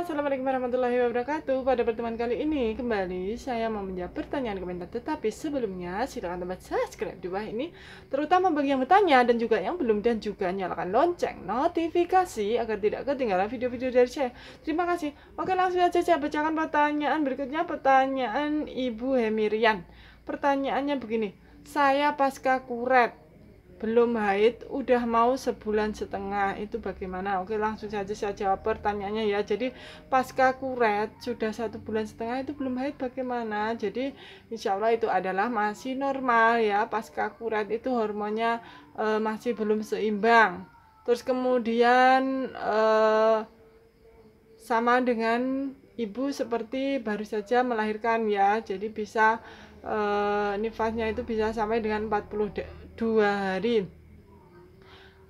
Assalamualaikum warahmatullahi wabarakatuh Pada pertemuan kali ini, kembali saya mau menjawab pertanyaan komentar Tetapi sebelumnya, silahkan tempat subscribe di bawah ini Terutama bagi yang bertanya dan juga yang belum Dan juga nyalakan lonceng notifikasi Agar tidak ketinggalan video-video dari saya Terima kasih Oke langsung aja saya bacakan pertanyaan berikutnya Pertanyaan Ibu Hemirian Pertanyaannya begini Saya pasca kuret belum haid udah mau sebulan setengah itu bagaimana oke langsung saja saya jawab pertanyaannya ya jadi pasca kuret sudah satu bulan setengah itu belum haid bagaimana jadi insya Allah itu adalah masih normal ya pasca kuret itu hormonnya e, masih belum seimbang terus kemudian e, sama dengan ibu seperti baru saja melahirkan ya jadi bisa e, nifasnya itu bisa sampai dengan 40 de dua hari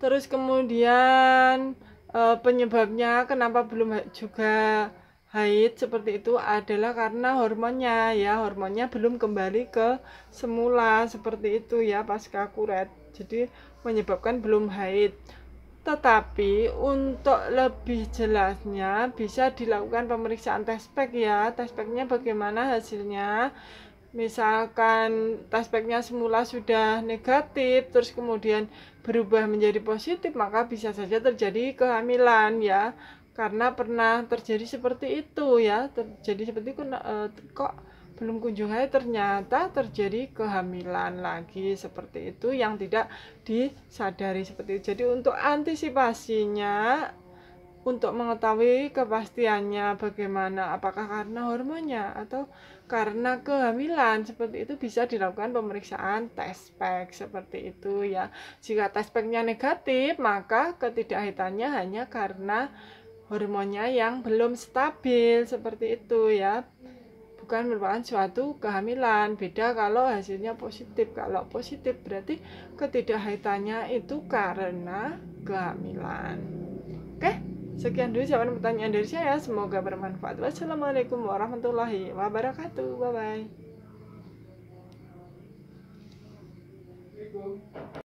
terus kemudian uh, penyebabnya kenapa belum juga haid seperti itu adalah karena hormonnya ya hormonnya belum kembali ke semula seperti itu ya pasca kuret jadi menyebabkan belum haid tetapi untuk lebih jelasnya bisa dilakukan pemeriksaan tespek ya. Tespeknya bagaimana hasilnya? misalkan tespeknya semula sudah negatif terus kemudian berubah menjadi positif maka bisa saja terjadi kehamilan ya karena pernah terjadi seperti itu ya terjadi seperti itu nah, eh, kok belum kunjung hari ternyata terjadi kehamilan lagi seperti itu yang tidak disadari seperti itu jadi untuk antisipasinya untuk mengetahui kepastiannya bagaimana apakah karena hormonnya atau karena kehamilan seperti itu bisa dilakukan pemeriksaan tes pack seperti itu ya jika tes packnya negatif maka ketidakhitannya hanya karena hormonnya yang belum stabil seperti itu ya bukan merupakan suatu kehamilan beda kalau hasilnya positif kalau positif berarti ketidakhitannya itu karena kehamilan oke okay? Sekian dulu jawaban pertanyaan dari saya. Semoga bermanfaat. Wassalamualaikum warahmatullahi wabarakatuh. Bye bye.